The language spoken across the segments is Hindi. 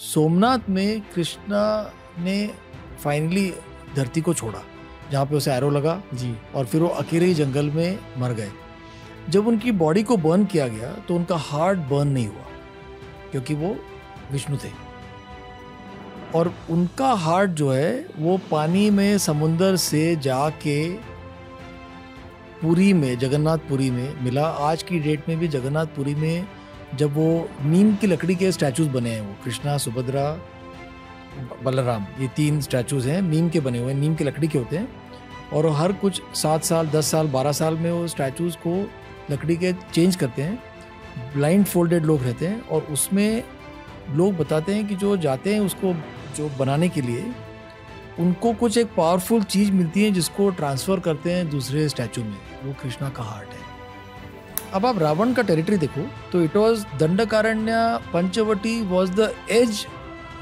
सोमनाथ में कृष्णा ने फाइनली धरती को छोड़ा जहाँ पे उसे एरो लगा जी और फिर वो अकेले ही जंगल में मर गए जब उनकी बॉडी को बर्न किया गया तो उनका हार्ट बर्न नहीं हुआ क्योंकि वो विष्णु थे और उनका हार्ट जो है वो पानी में समुंदर से जाके पुरी में जगन्नाथपुरी में मिला आज की डेट में भी जगन्नाथपुरी में जब वो नीम की लकड़ी के स्टैचूज बने हैं वो कृष्णा सुभद्रा बलराम ये तीन स्टैचूज हैं नीम के बने हुए हैं नीम की लकड़ी के होते हैं और हर कुछ सात साल दस साल बारह साल में वो स्टैचूज को लकड़ी के चेंज करते हैं ब्लाइंड फोल्डेड लोग रहते हैं और उसमें लोग बताते हैं कि जो जाते हैं उसको जो बनाने के लिए उनको कुछ एक पावरफुल चीज़ मिलती है जिसको ट्रांसफ़र करते हैं दूसरे स्टैचू में वो कृष्णा का हार्ट अब आप रावण का टेरिटरी देखो तो it was Dandakaranya Panchavati was the age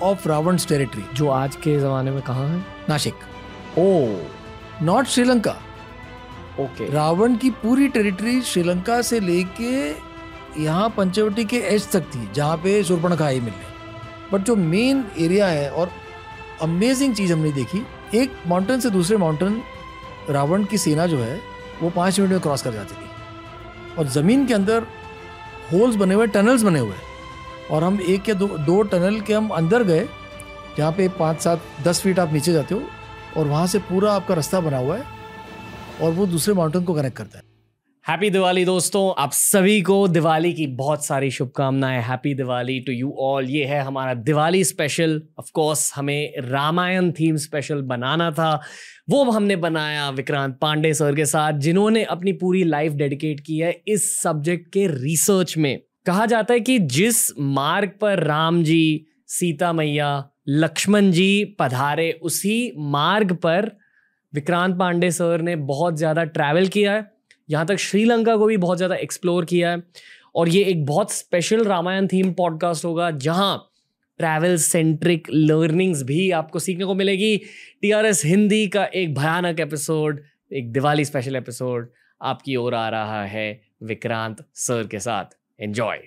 of Ravan territory जो आज के जमाने में कहा है Nashik oh not Sri Lanka okay Ravan की पूरी टेरिटरी श्रीलंका से लेके यहाँ पंचवटी के एज तक थी जहाँ पे का आई मिलने बट जो मेन एरिया है और अमेजिंग चीज़ हमने देखी एक माउंटेन से दूसरे माउंटेन रावण की सेना जो है वो पाँच मिनट में क्रॉस कर जाती थी और ज़मीन के अंदर होल्स बने हुए टनल्स बने हुए और हम एक या दो दो टनल के हम अंदर गए जहाँ पे पाँच सात दस फीट आप नीचे जाते हो और वहाँ से पूरा आपका रास्ता बना हुआ है और वो दूसरे माउंटेन को कनेक्ट करता है हैप्पी दिवाली दोस्तों आप सभी को दिवाली की बहुत सारी शुभकामनाएं happy Diwali to you all ये है हमारा दिवाली स्पेशल ऑफ कोर्स हमें रामायण थीम स्पेशल बनाना था वो हमने बनाया विक्रांत पांडे सर के साथ जिन्होंने अपनी पूरी लाइफ डेडिकेट की है इस सब्जेक्ट के रिसर्च में कहा जाता है कि जिस मार्ग पर राम जी सीता मैया लक्ष्मण जी पधारे उसी मार्ग पर विक्रांत पांडे सर ने बहुत ज़्यादा ट्रैवल किया है यहाँ तक श्रीलंका को भी बहुत ज़्यादा एक्सप्लोर किया है और ये एक बहुत स्पेशल रामायण थीम पॉडकास्ट होगा जहाँ ट्रैवल सेंट्रिक लर्निंग्स भी आपको सीखने को मिलेगी टीआरएस हिंदी का एक भयानक एपिसोड एक दिवाली स्पेशल एपिसोड आपकी ओर आ रहा है विक्रांत सर के साथ enjoy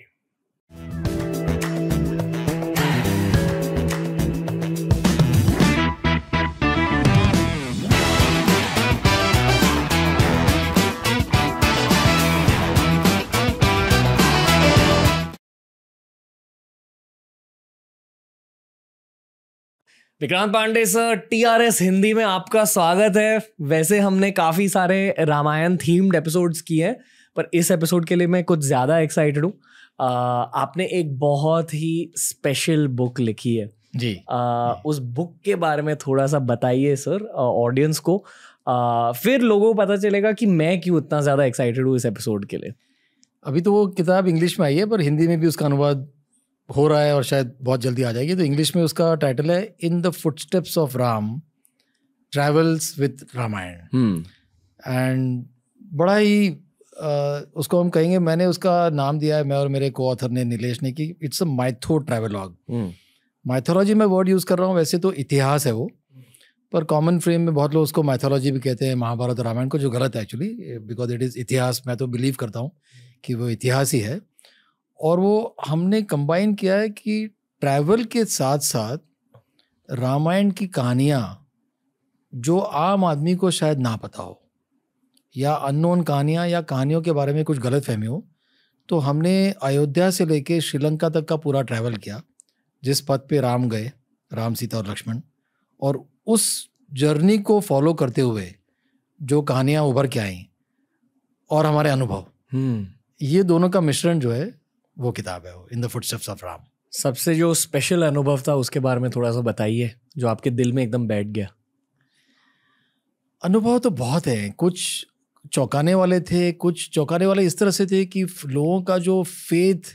Vikrant Pandey sir TRS Hindi में आपका स्वागत है वैसे हमने काफ़ी सारे रामायण थीम्ड एपिसोड्स किए हैं पर इस एपिसोड के लिए मैं कुछ ज़्यादा एक्साइटेड हूँ आपने एक बहुत ही स्पेशल बुक लिखी है जी आ, उस बुक के बारे में थोड़ा सा बताइए सर ऑडियंस को आ, फिर लोगों को पता चलेगा कि मैं क्यों इतना ज़्यादा एक्साइटेड हूँ इस एपिसोड के लिए अभी तो वो किताब इंग्लिश में आई है पर हिंदी में भी उसका अनुवाद हो रहा है और शायद बहुत जल्दी आ जाएगी तो इंग्लिश में उसका टाइटल है in the footsteps of Ram travels with Ramayana and बड़ा ही Uh, उसको हम कहेंगे मैंने उसका नाम दिया है मैं और मेरे को ऑथर ने नीलेश ने कि it's a mytho travelogue mythology में वर्ड यूज़ कर रहा हूँ वैसे तो इतिहास है वो पर कॉमन फ्रेम में बहुत लोग उसको माइथोलॉजी भी कहते हैं महाभारत रामायण को जो गलत है एक्चुअली बिकॉज इट इज़ इतिहास मैं तो बिलीव करता हूँ कि वो इतिहास ही है और वो हमने कंबाइन किया है कि ट्रैवल के साथ साथ रामायण की कहानियाँ जो आम आदमी को शायद ना पता हो या अननोन कहानियाँ या कहानियों के बारे में कुछ गलत फहमी हो तो हमने अयोध्या से लेके श्रीलंका तक का पूरा ट्रैवल किया जिस पथ पे राम गए राम सीता और लक्ष्मण और उस जर्नी को फॉलो करते हुए जो कहानियाँ उभर के आई और हमारे अनुभव हम्म। ये दोनों का मिश्रण जो है वो किताब है वो in the footsteps of Ram सबसे जो स्पेशल अनुभव था उसके बारे में थोड़ा सा बताइए जो आपके दिल में एकदम बैठ गया अनुभव तो बहुत हैं कुछ चौंकाने वाले थे कुछ चौंकाने वाले इस तरह से थे कि लोगों का जो फेथ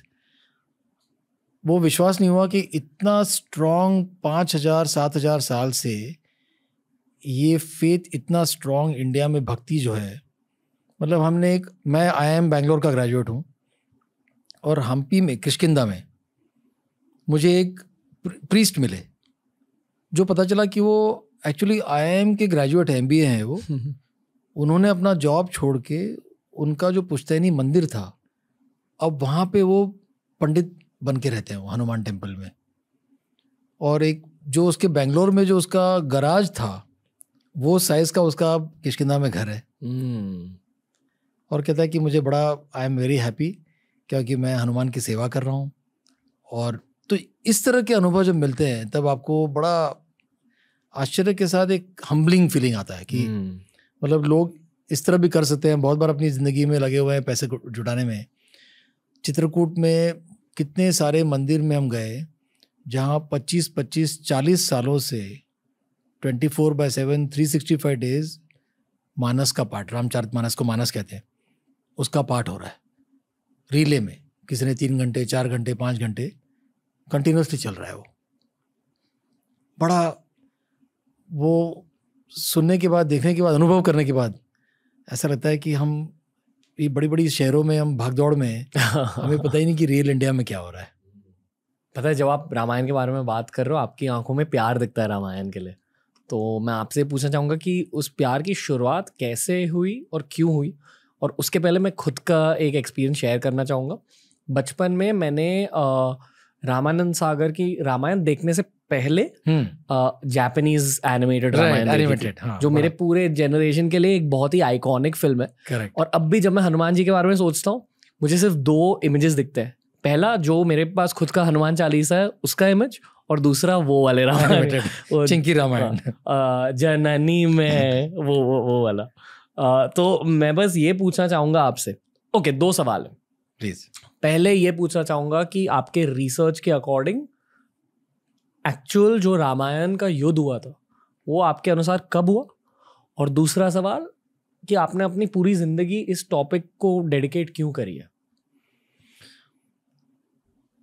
वो विश्वास नहीं हुआ कि इतना स्ट्रॉन्ग पाँच हजार सात हजार साल से ये फेथ इतना स्ट्रॉन्ग इंडिया में भक्ति जो है मतलब हमने एक मैं आई एम बैंगलोर का ग्रेजुएट हूँ और हम्पी में किशकिंदा में मुझे एक प्रीस्ट मिले जो पता चला कि वो actually M K graduate M B हैं वो हम्म, हम्म। उन्होंने अपना जॉब छोड़ के उनका जो पुश्तैनी मंदिर था अब वहाँ पे वो पंडित बन के रहते हैं हनुमान टेम्पल में और एक जो उसके बेंगलोर में जो उसका गराज था वो साइज़ का उसका किशकिंदा में घर है हम्म। और कहता है कि मुझे बड़ा आई एम वेरी हैप्पी क्योंकि मैं हनुमान की सेवा कर रहा हूँ और तो इस तरह के अनुभव जब मिलते हैं तब आपको बड़ा आश्चर्य के साथ एक हम्बलिंग फीलिंग आता है कि हम्म। मतलब लोग इस तरह भी कर सकते हैं बहुत बार अपनी ज़िंदगी में लगे हुए हैं पैसे जुटाने में चित्रकूट में कितने सारे मंदिर में हम गए जहाँ 25 25 40 सालों से 24 four by seven three sixty five days Manas का पाठ रामचरित मानस को मानस कहते हैं उसका पाठ हो रहा है रिले में किसी ने तीन घंटे चार घंटे पाँच घंटे कंटिन्यूसली चल रहा है वो बड़ा वो सुनने के बाद देखने के बाद अनुभव करने के बाद ऐसा लगता है कि हम ये बड़ी बड़ी शहरों में हम भागदौड़ में हमें पता ही नहीं कि रियल इंडिया में क्या हो रहा है पता है जब आप रामायण के बारे में बात कर रहे हो आपकी आंखों में प्यार दिखता है रामायण के लिए तो मैं आपसे पूछना चाहूँगा कि उस प्यार की शुरुआत कैसे हुई और क्यों हुई और उसके पहले मैं खुद का एक एक्सपीरियंस शेयर करना चाहूँगा बचपन में मैंने रामानंद सागर की रामायण देखने से पहले जापानीज एनिमेटेड एनिमेटेड जो मेरे हाँ। पूरे जनरेशन के लिए एक बहुत ही आइकॉनिक फिल्म है Correct. और अब भी जब मैं हनुमान जी के बारे में सोचता हूँ मुझे सिर्फ दो इमेजेस दिखते हैं पहला जो मेरे पास खुद का हनुमान चालीसा है उसका इमेज और दूसरा वो वाले रामायण चिंकी रामायण हाँ, जननी में वो वो वो वाला तो मैं बस ये पूछना चाहूंगा आपसे ओके दो सवाल प्लीज पहले ये पूछना चाहूंगा कि आपके रिसर्च के अकॉर्डिंग एक्चुअल जो रामायण का युद्ध हुआ था वो आपके अनुसार कब हुआ और दूसरा सवाल कि आपने अपनी पूरी जिंदगी इस टॉपिक को डेडिकेट क्यों करी है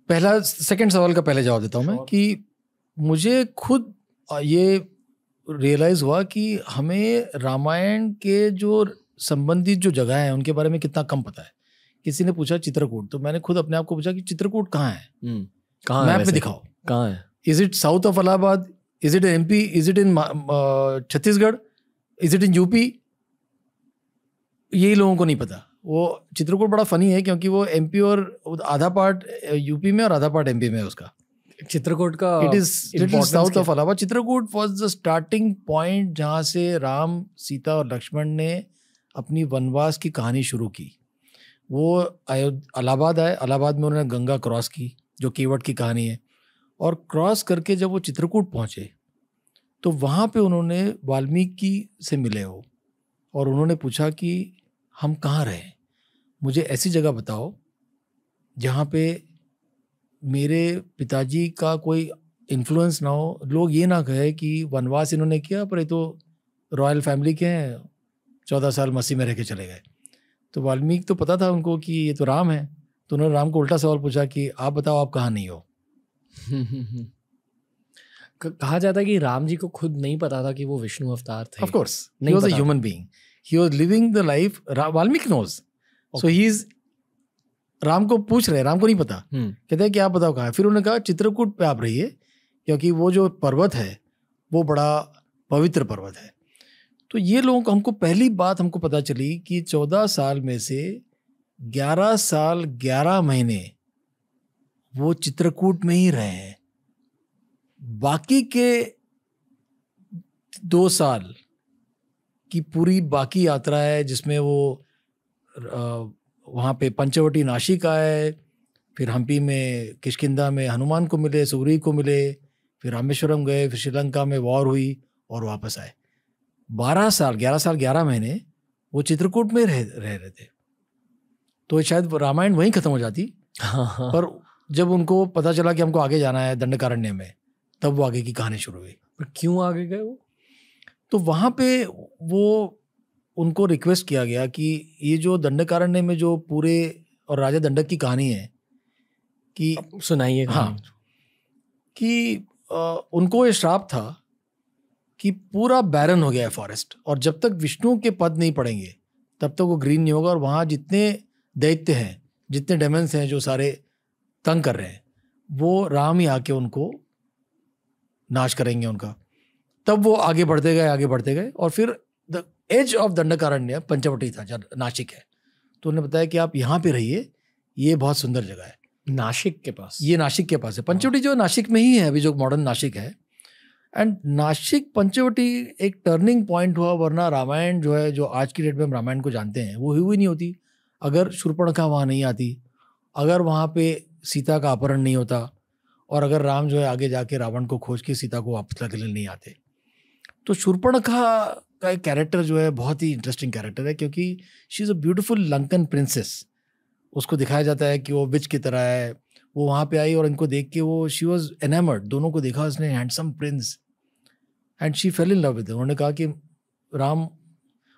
पहला सेकंड सवाल का पहले जवाब देता हूँ मैं कि मुझे खुद ये रियलाइज हुआ कि हमें रामायण के जो संबंधित जो जगह है उनके बारे में कितना कम पता है किसी ने पूछा चित्रकूट तो मैंने खुद अपने आप को पूछा कि चित्रकूट कहाँ है हम्म, कहाँ मैप में दिखाओ कहाँ है is it south of Allahabad is it M P is it in Chhattisgarh is it in UP यही लोगों को नहीं पता वो चित्रकूट बड़ा फनी है क्योंकि वो एमपी और आधा पार्ट यूपी में और आधा पार्ट एमपी में है उसका चित्रकूट का it is little south of अलावा Chitrakoot was the starting point जहाँ से राम सीता और लक्ष्मण ने अपनी वनवास की कहानी शुरू की वो अयोध्या अलाहाबाद आए अलाहाबाद में उन्होंने गंगा क्रॉस की जो केवट की कहानी है और क्रॉस करके जब वो चित्रकूट पहुँचे तो वहाँ पे उन्होंने वाल्मीकि से मिले हो और उन्होंने पूछा कि हम कहाँ रहें मुझे ऐसी जगह बताओ जहाँ पे मेरे पिताजी का कोई इन्फ्लुएंस ना हो लोग ये ना कहे कि वनवास इन्होंने किया पर ये तो रॉयल फैमिली के हैं चौदह साल मसीह में रह के चले गए तो वाल्मीकि तो पता था उनको कि ये तो राम है तो उन्होंने राम को उल्टा सवाल पूछा कि आप बताओ आप कहाँ नहीं हो कहा जाता है कि राम जी को खुद नहीं पता था कि वो विष्णु अवतार थे of course he was a human being he was living the life Valmiki knows so he is Ram को पूछ रहे राम को नहीं पता हम्म। कहते हैं कि आप बताओ कहाँ फिर उन्होंने कहा चित्रकूट पे आप रहिए क्योंकि वो जो पर्वत है वो बड़ा पवित्र पर्वत है तो ये लोगों को हमको पहली बात हमको पता चली कि चौदह साल में से ग्यारह साल ग्यारह महीने वो चित्रकूट में ही रहे हैं बाकी के दो साल की पूरी बाकी यात्रा है जिसमें वो वहाँ पे पंचवटी नाशिक आए फिर हम्पी में किशकिंदा में हनुमान को मिले सूरी को मिले फिर रामेश्वरम गए फिर श्रीलंका में वॉर हुई और वापस आए बारह साल ग्यारह साल ग्यारह महीने वो चित्रकूट में रह रह रहे थे तो शायद रामायण वहीं ख़त्म हो जाती हाँ। पर जब उनको पता चला कि हमको आगे जाना है दंडकारण्य में तब वो आगे की कहानी शुरू हुई पर क्यों आगे गए वो तो वहाँ पे वो उनको रिक्वेस्ट किया गया कि ये जो दंडकारण्य में जो पूरे और राजा दंडक की कहानी है कि सुनाइए हाँ कि आ, उनको ये श्राप था कि पूरा बैरन हो गया है फॉरेस्ट और जब तक विष्णु के पद नहीं पड़ेंगे तब तक वो ग्रीन नहीं होगा और वहाँ जितने दैत्य हैं जितने डेमेंस हैं जो सारे तंग कर रहे हैं वो राम ही आके उनको नाश करेंगे उनका तब वो आगे बढ़ते गए आगे बढ़ते गए और फिर एज ऑफ दंडकारण्य पंचवटी था जब नासिक है तो उन्होंने बताया कि आप यहाँ पे रहिए ये बहुत सुंदर जगह है नासिक के पास ये नासिक के पास है हाँ। पंचवटी जो नासिक में ही है अभी जो मॉडर्न नासिक है एंड नासिक पंचवटी एक टर्निंग पॉइंट हुआ वरना रामायण जो है जो आज की डेट में हम रामायण को जानते हैं वो हुई नहीं होती अगर शूर्पणखा वहाँ नहीं आती अगर वहाँ पे सीता का अपहरण नहीं होता और अगर राम जो है आगे जाके रावण को खोज के सीता को वापस लगने नहीं आते तो शूर्पणखा का एक कैरेक्टर जो है बहुत ही इंटरेस्टिंग कैरेक्टर है क्योंकि she is a beautiful Lankan princess उसको दिखाया जाता है कि वो बिच की तरह है वो वहाँ पे आई और इनको देख के वो शी वॉज एनेमर्ड दोनों को देखा उसने handsome prince and she fell in love with उन्होंने कहा कि राम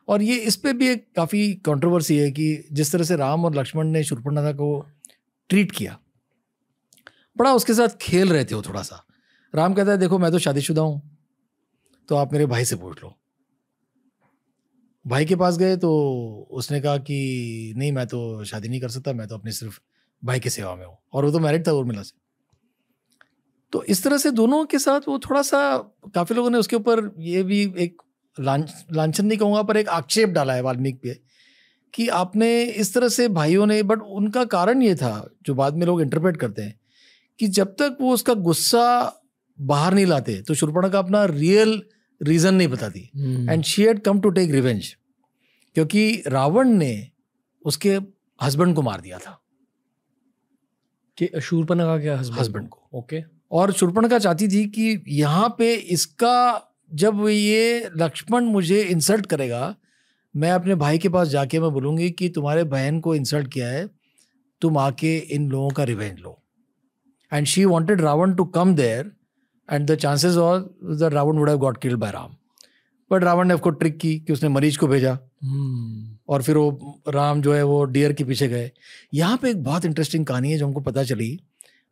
और ये इस पर भी एक काफ़ी कंट्रोवर्सी है कि जिस तरह से राम और लक्ष्मण ने शूर्पणखा को ट्रीट किया बड़ा उसके साथ खेल रहे थे वो थोड़ा सा राम कहता है देखो मैं तो शादीशुदा हूँ तो आप मेरे भाई से पूछ लो भाई के पास गए तो उसने कहा कि नहीं मैं तो शादी नहीं कर सकता मैं तो अपने सिर्फ भाई की सेवा में हूँ और वो तो मैरिड था उर्मिला से तो इस तरह से दोनों के साथ वो थोड़ा सा काफ़ी लोगों ने उसके ऊपर ये भी एक लांच लांछन नहीं कहूँगा पर एक आक्षेप डाला है वाल्मीकि पे कि आपने इस तरह से भाइयों ने बट उनका कारण ये था जो बाद में लोग इंटरप्रेट करते हैं कि जब तक वो उसका गुस्सा बाहर नहीं लाते तो शुरपणा का अपना रियल रीज़न नहीं पता थी and she had come to take revenge क्योंकि रावण ने उसके हस्बैंड को मार दिया था कि शूर्पणखा का क्या हस्बैंड को ओके और शूर्पणखा चाहती थी कि यहाँ पे इसका जब ये लक्ष्मण मुझे इंसल्ट करेगा मैं अपने भाई के पास जाके मैं बोलूँगी कि तुम्हारे बहन को इंसल्ट किया है तुम आके इन लोगों का रिवेंज लो and she wanted Ravan to come there and the chances or the Ravan would have got killed by Ram but Ravan ने उसको ट्रिक की कि उसने मरीज को भेजा hmm. और फिर वो राम जो है वो डियर के पीछे गए यहाँ पे एक बहुत इंटरेस्टिंग कहानी है जो हमको पता चली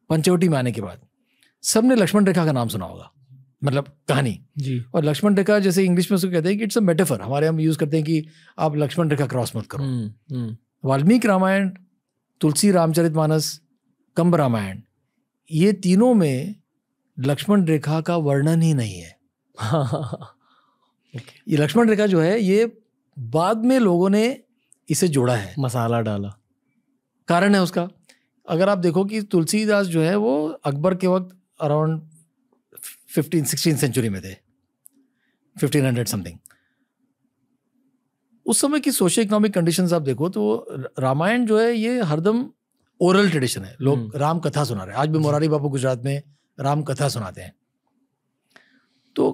पंचवटी में आने के बाद सबने लक्ष्मण रेखा का नाम सुना होगा मतलब कहानी जी और लक्ष्मण रेखा जैसे इंग्लिश में उसको कहते हैं कि इट्स अ मेटाफर हमारे हम यूज करते हैं कि आप लक्ष्मण रेखा क्रॉस मत करो hmm, hmm. वाल्मीकि रामायण तुलसी रामचरित मानस कंब रामायण ये तीनों में लक्ष्मण रेखा का वर्णन ही नहीं है ये लक्ष्मण रेखा जो है ये बाद में लोगों ने इसे जोड़ा है मसाला डाला कारण है उसका अगर आप देखो कि तुलसीदास जो है वो अकबर के वक्त अराउंड फिफ्टीन सिक्सटीन सेंचुरी में थे फिफ्टीन हंड्रेड समथिंग उस समय की सोशो इकोनॉमिक कंडीशन आप देखो तो रामायण जो है ये हरदम ओरल ट्रेडिशन है लोग हम्म। राम कथा सुना रहे हैं आज भी मोरारी बापू गुजरात में राम कथा सुनाते हैं तो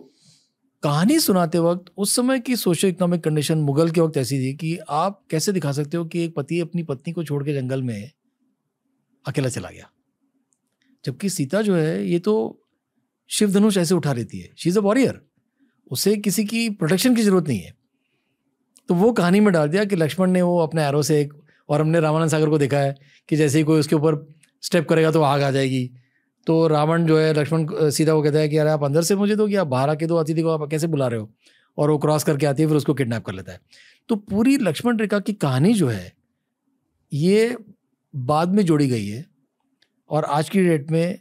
कहानी सुनाते वक्त उस समय की सोशो इकोनॉमिक कंडीशन मुगल के वक्त ऐसी थी कि आप कैसे दिखा सकते हो कि एक पति अपनी पत्नी को छोड़ के जंगल में अकेला चला गया जबकि सीता जो है ये तो शिव धनुष ऐसे उठा रहती है शी इज़ अ वॉरियर उसे किसी की प्रोटेक्शन की जरूरत नहीं है तो वो कहानी में डाल दिया कि लक्ष्मण ने वो अपने एरो से एक और हमने रामानंद सागर को देखा है कि जैसे ही कोई उसके ऊपर स्टेप करेगा तो आग आ जाएगी तो रावण जो है लक्ष्मण सीधा वो कहता है कि अरे आप अंदर से मुझे दो कि आप बाहर आके दो अतिथि को आप कैसे बुला रहे हो और वो क्रॉस करके आती है फिर उसको किडनैप कर लेता है तो पूरी लक्ष्मण रेखा की कहानी जो है ये बाद में जोड़ी गई है और आज की डेट में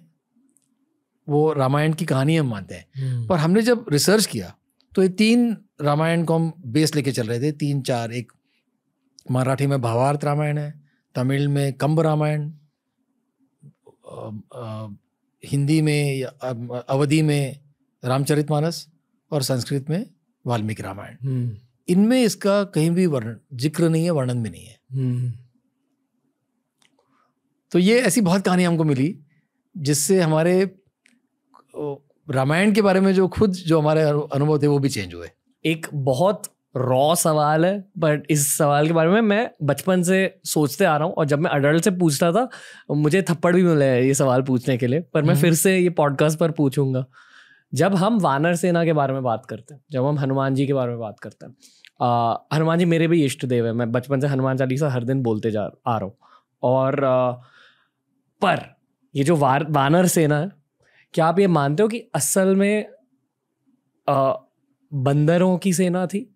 वो रामायण की कहानी हम मानते हैं हम्म। पर हमने जब रिसर्च किया तो ये तीन रामायण को हम बेस लेके चल रहे थे तीन चार एक मराठी में भावार्थ रामायण है तमिल में कंब रामायण हिंदी में अवधि में रामचरित मानस और संस्कृत में वाल्मीकि रामायण हम्म। इनमें इसका कहीं भी वर्णन जिक्र नहीं है वर्णन भी नहीं है हम्म। तो ये ऐसी बहुत कहानी हमको मिली जिससे हमारे रामायण के बारे में जो खुद जो हमारे अनुभव थे वो भी चेंज हुए एक बहुत रॉ सवाल है बट इस सवाल के बारे में मैं बचपन से सोचते आ रहा हूँ और जब मैं अडल्ट से पूछता था मुझे थप्पड़ भी मिला है ये सवाल पूछने के लिए पर मैं हम्म। फिर से ये पॉडकास्ट पर पूछूंगा जब हम वानर सेना के बारे में बात करते हैं जब हम हनुमान जी के बारे में बात करते हैं हनुमान जी मेरे भी इष्ट देव है मैं बचपन से हनुमान चालीसा हर दिन बोलते जा आ रहा हूँ और आ, पर ये जो वार वानर सेना है क्या आप ये मानते हो कि असल में आ, बंदरों की सेना थी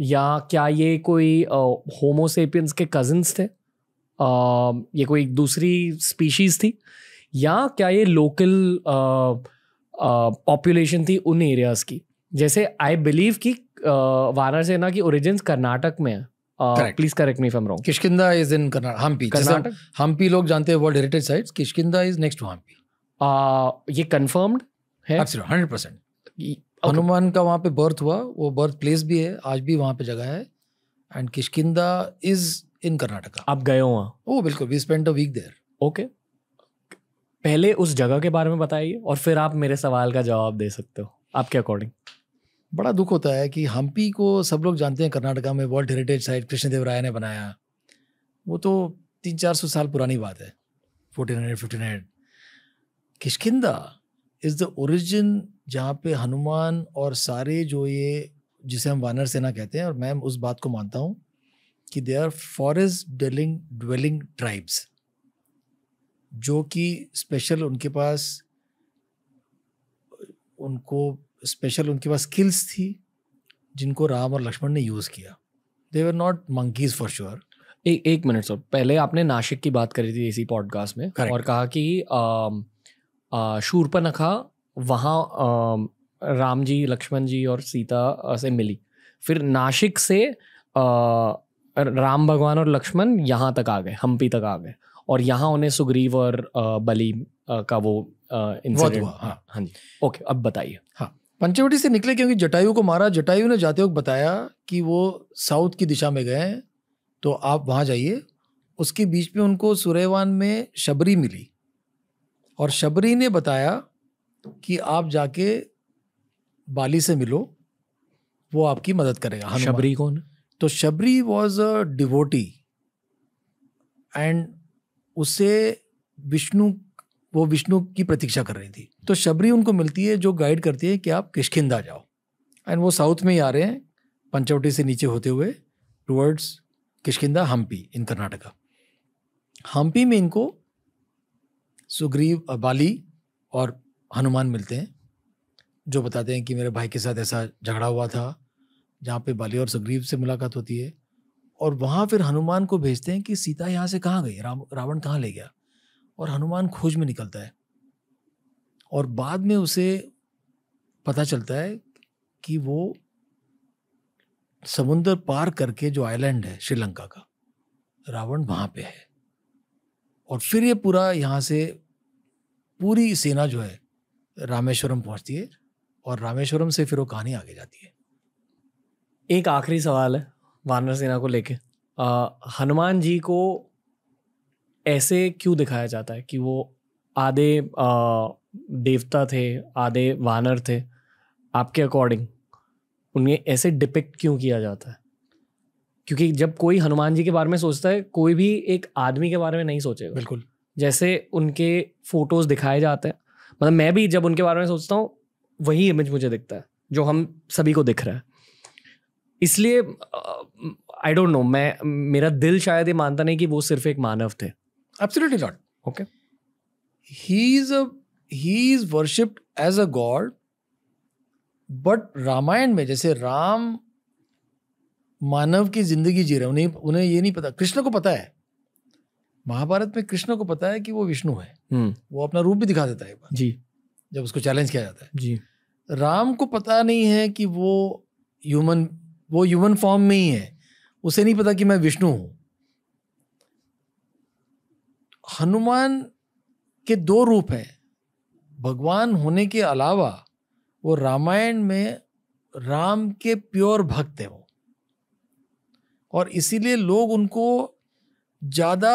या क्या ये कोई होमोसेपियंस के कजिन्स थे आ, ये कोई दूसरी स्पीशीज थी या क्या ये लोकल पॉपुलेशन थी उन एरियाज की जैसे आई बिलीव कि वाराणसेना की ओरिजिन कर्नाटक में है please correct me from wrong Kishkindha is in Hampi Karnataka Hampi लोग जानते हैं world heritage sites Kishkindha is next to Hampi ये कंफर्म्ड है 100% हनुमान का वहाँ पे बर्थ हुआ वो बर्थ प्लेस भी है आज भी वहाँ पे जगह है and Kishkindha is in Karnataka आप गए हो वहाँ ओ oh, बिल्कुल we spend a week there okay पहले उस जगह के बारे में बताइए और फिर आप मेरे सवाल का जवाब दे सकते हो आपके अकॉर्डिंग बड़ा दुख होता है कि हम्पी को सब लोग जानते हैं कर्नाटका में world heritage site Krishnadeva Raya ने बनाया वो तो तीन चार सौ साल पुरानी बात है fourteen hundred fifteen hundred Kishkindha is the origin जहाँ पे हनुमान और सारे जो ये जिसे हम वानर सेना कहते हैं और मैं उस बात को मानता हूँ कि they are forest dwelling dwelling tribes जो कि स्पेशल उनके पास उनको स्पेशल उनके पास स्किल्स थी जिनको राम और लक्ष्मण ने यूज़ किया they were not monkeys for sure एक एक मिनट सर पहले आपने नासिक की बात करी थी इसी पॉडकास्ट में Correct. और कहा कि शूरपनखा वहाँ राम जी लक्ष्मण जी और सीता से मिली फिर नासिक से राम भगवान और लक्ष्मण यहाँ तक आ गए हम्पी तक आ गए और यहाँ उन्हें सुग्रीव और बली का वो इंसिडेंट हाँ हाँ जी ओके अब बताइए हाँ पंचवटी से निकले क्योंकि जटायु को मारा जटायु ने जाते वक्त बताया कि वो साउथ की दिशा में गए तो आप वहाँ जाइए उसके बीच में उनको सुरेवान में शबरी मिली और शबरी ने बताया कि आप जाके बाली से मिलो वो आपकी मदद करेगा शबरी कौन तो Shabari was a devotee and उसे विष्णु वो विष्णु की प्रतीक्षा कर रही थी तो शबरी उनको मिलती है जो गाइड करती है कि आप किशकिंदा जाओ एंड वो साउथ में ही आ रहे हैं पंचवटी से नीचे होते हुए टूवर्ड्स किशकिंदा हम्पी इन कर्नाटका हम्पी में इनको सुग्रीव बाली और हनुमान मिलते हैं जो बताते हैं कि मेरे भाई के साथ ऐसा झगड़ा हुआ था जहाँ पे बाली और सुग्रीव से मुलाकात होती है और वहाँ फिर हनुमान को भेजते हैं कि सीता यहाँ से कहाँ गई रावण कहाँ ले गया और हनुमान खोज में निकलता है और बाद में उसे पता चलता है कि वो समुंदर पार करके जो आइलैंड है श्रीलंका का रावण वहाँ पे है और फिर ये पूरा यहाँ से पूरी सेना जो है रामेश्वरम पहुंचती है और रामेश्वरम से फिर वो कहानी आगे जाती है एक आखिरी सवाल है वानर सेना को लेके हनुमान जी को ऐसे क्यों दिखाया जाता है कि वो आधे देवता थे आधे वानर थे आपके अकॉर्डिंग उन्हें ऐसे डिपिक्ट क्यों किया जाता है क्योंकि जब कोई हनुमान जी के बारे में सोचता है कोई भी एक आदमी के बारे में नहीं सोचेगा बिल्कुल जैसे उनके फोटोज दिखाए जाते हैं मतलब मैं भी जब उनके बारे में सोचता हूँ वही इमेज मुझे दिखता है जो हम सभी को दिख रहा है इसलिए आई डोंट नो मैं मेरा दिल शायद ये मानता नहीं कि वो सिर्फ एक मानव थे absolutely not okay he is a he is worshipped as a god but Ramayana में जैसे राम मानव की जिंदगी जी रहे उन्हें उन्हें ये नहीं पता कृष्ण को पता है महाभारत में कृष्ण को पता है कि वो विष्णु है हम्म। वो अपना रूप भी दिखा देता है जी जब उसको चैलेंज किया जाता है जी राम को पता नहीं है कि वो ह्यूमन वो ह्यूमन फॉर्म में ही है उसे नहीं पता कि मैं विष्णु हूं हनुमान के दो रूप हैं भगवान होने के अलावा वो रामायण में राम के प्योर भक्त है वो और इसीलिए लोग उनको ज़्यादा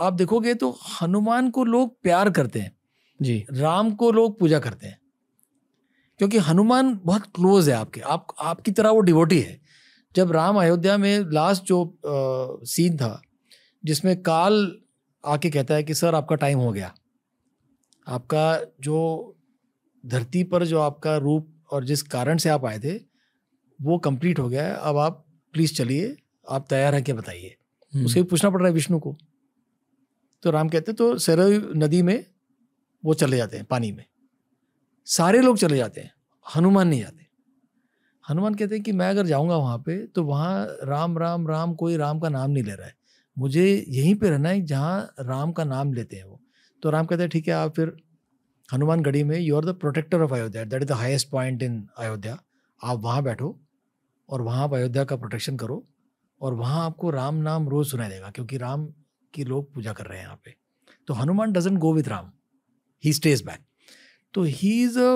आप देखोगे तो हनुमान को लोग प्यार करते हैं जी राम को लोग पूजा करते हैं क्योंकि हनुमान बहुत क्लोज है आपके आप आपकी तरह वो डिवोटी है जब राम अयोध्या में लास्ट जो आ, सीन था जिसमें काल आके कहता है कि सर आपका टाइम हो गया आपका जो धरती पर जो आपका रूप और जिस कारण से आप आए थे वो कंप्लीट हो गया है अब आप प्लीज़ चलिए आप तैयार हैं क्या बताइए भी हम्म। पूछना पड़ रहा है विष्णु को तो राम कहते तो सरयू नदी में वो चले जाते हैं पानी में सारे लोग चले जाते हैं हनुमान नहीं जाते हनुमान कहते हैं कि मैं अगर जाऊंगा वहाँ पे तो वहाँ राम राम राम कोई राम का नाम नहीं ले रहा है मुझे यहीं पे रहना है जहाँ राम का नाम लेते हैं वो तो राम कहते हैं ठीक है आप फिर हनुमान गढ़ी में you are the protector of Ayodhya that is the highest point in Ayodhya आप वहाँ बैठो और वहाँ आप अयोध्या का प्रोटेक्शन करो और वहाँ आपको राम नाम रोज़ सुनाई देगा क्योंकि राम कि लोग पूजा कर रहे हैं यहाँ पे तो Hanuman doesn't go with Ram he stays back तो ही इज अ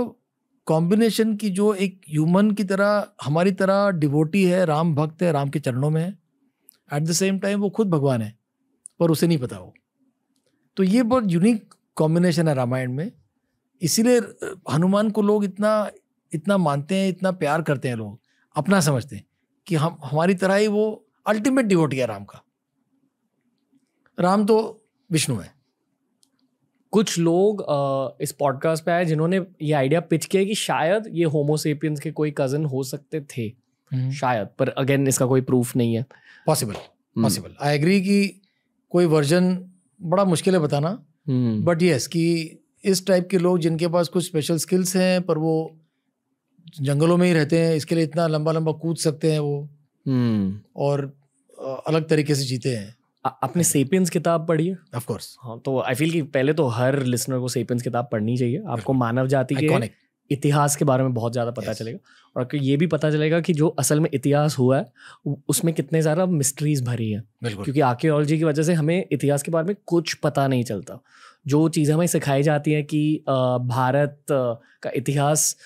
कॉम्बिनेशन की जो एक ह्यूमन की तरह हमारी तरह डिवोटी है राम भक्त है राम के चरणों में है एट द सेम टाइम वो खुद भगवान है पर उसे नहीं पता वो तो ये बहुत यूनिक कॉम्बिनेशन है रामायण में इसीलिए हनुमान को लोग इतना इतना मानते हैं इतना प्यार करते हैं लोग अपना समझते हैं कि हम हमारी तरह ही वो अल्टीमेट डिवोटी है राम का राम तो विष्णु है कुछ लोग आ, इस पॉडकास्ट पे आए जिन्होंने ये आइडिया पिच किया कि शायद ये होमोसेपियंस के कोई कजन हो सकते थे हम्म। शायद पर अगेन इसका कोई प्रूफ नहीं है पॉसिबल पॉसिबल आई एग्री कि कोई वर्जन बड़ा मुश्किल है बताना बट हम्म। यस कि इस टाइप के लोग जिनके पास कुछ स्पेशल स्किल्स हैं पर वो जंगलों में ही रहते हैं इसके लिए इतना लंबा लंबा कूद सकते हैं वो हम्म। और अलग तरीके से जीते हैं आपने सेपियंस किताब पढ़ी है ऑफ कोर्स हाँ तो आई फील कि पहले तो हर लिसनर को सेपियंस किताब पढ़नी चाहिए आपको मानव जाति के इतिहास के बारे में बहुत ज़्यादा पता yes. चलेगा और आपको ये भी पता चलेगा कि जो असल में इतिहास हुआ है उसमें कितने ज़्यादा मिस्ट्रीज भरी हैं क्योंकि आर्क्योलॉजी की वजह से हमें इतिहास के बारे में कुछ पता नहीं चलता जो चीज़ें हमें सिखाई जाती हैं कि भारत का इतिहास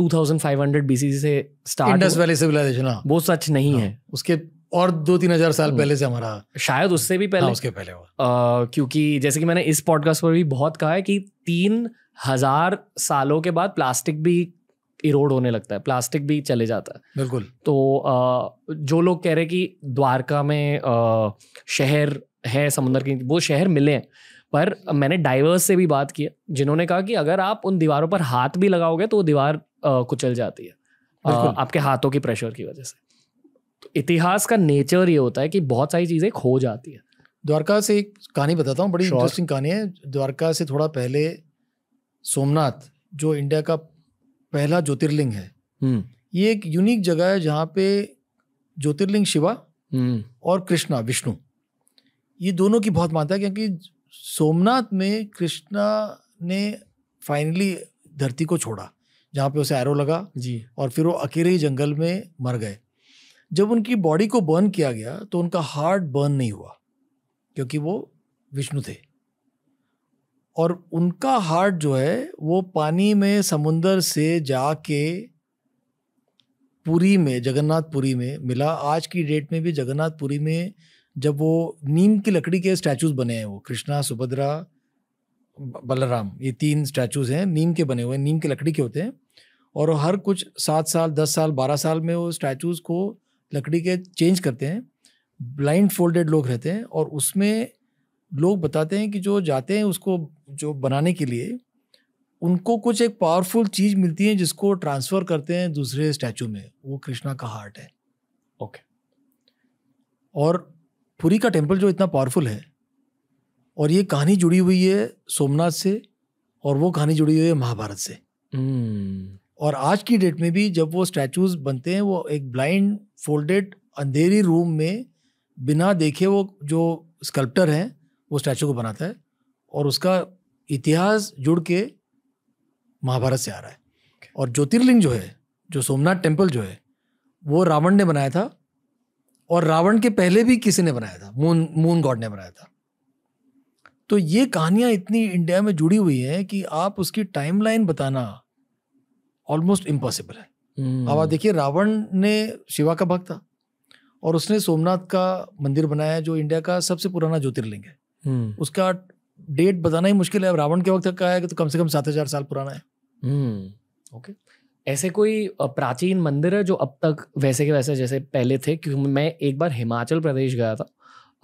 2500 BC से स्टार्ट इंडस वैली सिविलाइजेशन वो सच नहीं हाँ। है उसके और दो तीन हजार साल हम्म। पहले से हमारा शायद उससे भी पहले हाँ, उसके पहले हुआ क्योंकि जैसे कि मैंने इस पॉडकास्ट पर भी बहुत कहा है कि तीन हजार सालों के बाद प्लास्टिक भी इरोड होने लगता है प्लास्टिक भी चले जाता है बिल्कुल तो आ, जो लोग कह रहे कि द्वारका में आ, शहर है समुन्द्र के वो शहर मिले हैं पर मैंने डाइवर्स से भी बात की जिन्होंने कहा कि अगर आप उन दीवारों पर हाथ भी लगाओगे तो वो दीवार कुचल जाती है आपके हाथों की प्रेशर की वजह से इतिहास का नेचर ये होता है कि बहुत सारी चीज़ें खो जाती है द्वारका से एक कहानी बताता हूँ बड़ी इंटरेस्टिंग कहानी है द्वारका से थोड़ा पहले सोमनाथ जो इंडिया का पहला ज्योतिर्लिंग है हम्म। ये एक यूनिक जगह है जहाँ पे ज्योतिर्लिंग शिवा हम्म। और कृष्णा विष्णु ये दोनों की बहुत मानता है क्योंकि सोमनाथ में कृष्णा ने फाइनली धरती को छोड़ा जहाँ पे उसे एरो लगा जी और फिर वो अकेले ही जंगल में मर गए जब उनकी बॉडी को बर्न किया गया तो उनका हार्ट बर्न नहीं हुआ क्योंकि वो विष्णु थे और उनका हार्ट जो है वो पानी में समुंदर से जाके पुरी में जगन्नाथपुरी में मिला आज की डेट में भी जगन्नाथपुरी में जब वो नीम की लकड़ी के स्टैचूज बने हैं वो कृष्णा सुभद्रा बलराम ये तीन स्टैचूज हैं नीम के बने हुए हैं नीम की लकड़ी के होते हैं और हर कुछ सात साल दस साल बारह साल में वो स्टैचूज को लकड़ी के चेंज करते हैं ब्लाइंड फोल्डेड लोग रहते हैं और उसमें लोग बताते हैं कि जो जाते हैं उसको जो बनाने के लिए उनको कुछ एक पावरफुल चीज़ मिलती है जिसको ट्रांसफ़र करते हैं दूसरे स्टैचू में वो कृष्णा का हार्ट है ओके okay. और पुरी का टेम्पल जो इतना पावरफुल है और ये कहानी जुड़ी हुई है सोमनाथ से और वो कहानी जुड़ी हुई है महाभारत से hmm. और आज की डेट में भी जब वो स्टैचूज बनते हैं वो एक ब्लाइंड फोल्डेड अंधेरी रूम में बिना देखे वो जो स्कल्प्टर हैं वो स्टैचू को बनाता है और उसका इतिहास जुड़ के महाभारत से आ रहा है और ज्योतिर्लिंग जो है जो सोमनाथ टेम्पल जो है वो रावण ने बनाया था और रावण के पहले भी किसी ने बनाया था मून मून गॉड ने बनाया था तो ये कहानियाँ इतनी इंडिया में जुड़ी हुई हैं कि आप उसकी टाइमलाइन बताना ऑलमोस्ट इम्पॉसिबल है हम्म। अब आप देखिए रावण ने शिवा का भक्त था और उसने सोमनाथ का मंदिर बनाया जो इंडिया का सबसे पुराना ज्योतिर्लिंग है हम्म। उसका डेट बताना ही मुश्किल है रावण के वक्त का है तो कम से कम सात हजार साल पुराना है हम्म। ओके ऐसे कोई प्राचीन मंदिर है जो अब तक वैसे के वैसे जैसे पहले थे क्योंकि मैं एक बार हिमाचल प्रदेश गया था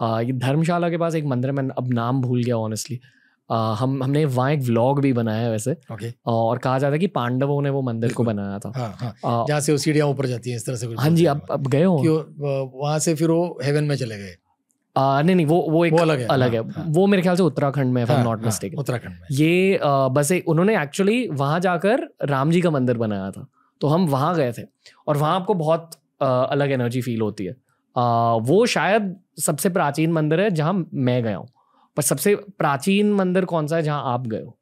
आ, ये धर्मशाला के पास एक मंदिर है मैं अब नाम भूल गया ऑनेस्टली आ, हम हमने वहाँ एक व्लॉग भी बनाया है वैसे okay. और कहा जाता है कि पांडवों ने वो मंदिर को बनाया था हाँ, हाँ, जहाँ से सीढ़ियाँ ऊपर जाती है इस तरह से हाँ जी आप अब गए हो वहाँ से फिर वो हेवन में चले गए आ, नहीं नहीं वो वो एक वो अलग है, अलग हाँ, है हाँ, वो मेरे ख्याल से उत्तराखंड में हाँ, नॉट मिस्टेक हाँ, उत्तराखंड में ये बस एक उन्होंने एक्चुअली वहां जाकर राम जी का मंदिर बनाया था तो हम वहां गए थे और वहां आपको बहुत अलग एनर्जी फील होती है वो शायद सबसे प्राचीन मंदिर है जहाँ मैं गया हूँ पर सबसे प्राचीन मंदिर कौन सा है जहाँ आप गए हो